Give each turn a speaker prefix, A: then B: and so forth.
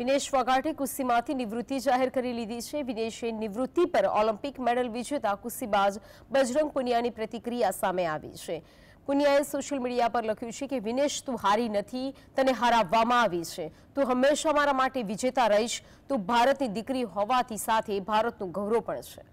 A: વિનેશ વાઘાટે કુસ્તીમાંથી નિવૃત્તિ જાહેર કરી લીધી છે વિનેશે નિવૃત્તિ પર ઓલિમ્પિક મેડલ વિજેતા કુસ્તીબાજ બજરંગ પુનિયાની પ્રતિક્રિયા સામે આવી છે પુનિયાએ સોશિયલ મીડિયા પર લખ્યું છે કે વિનેશ તું હારી નથી તને હારાવવામાં આવી છે તું હંમેશા મારા માટે વિજેતા રહીશ તું ભારતની દીકરી હોવાથી સાથે ભારતનું ગૌરવ પણ છે